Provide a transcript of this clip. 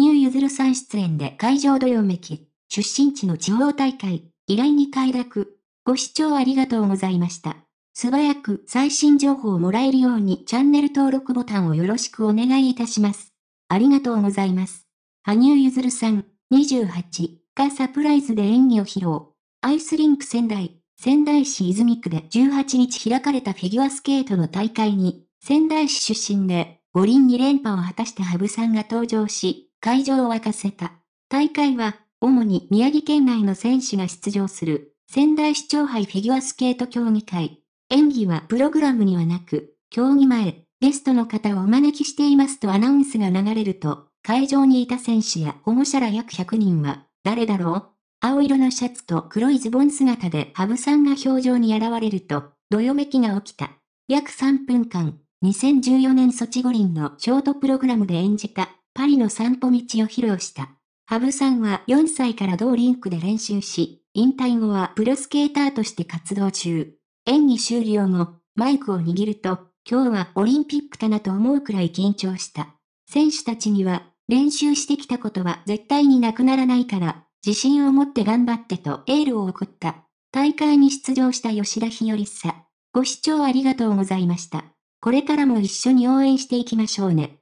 羽生結弦さん出演で会場どよめき、出身地の地方大会、依頼に快諾。ご視聴ありがとうございました。素早く最新情報をもらえるようにチャンネル登録ボタンをよろしくお願いいたします。ありがとうございます。羽生結弦さん、28がサプライズで演技を披露。アイスリンク仙台、仙台市泉区で18日開かれたフィギュアスケートの大会に、仙台市出身で五輪2連覇を果たした羽生さんが登場し、会場を沸かせた。大会は、主に宮城県内の選手が出場する、仙台市長杯フィギュアスケート競技会。演技はプログラムにはなく、競技前、ゲストの方をお招きしていますとアナウンスが流れると、会場にいた選手や保護者ら約100人は、誰だろう青色のシャツと黒いズボン姿で羽生さんが表情に現れると、どよめきが起きた。約3分間、2014年ソチ五輪のショートプログラムで演じたパリの散歩道を披露した。羽生さんは4歳から同リンクで練習し、引退後はプロスケーターとして活動中。演技終了後、マイクを握ると、今日はオリンピックかなと思うくらい緊張した。選手たちには、練習してきたことは絶対になくならないから、自信を持って頑張ってとエールを送った。大会に出場した吉田日和さ。ご視聴ありがとうございました。これからも一緒に応援していきましょうね。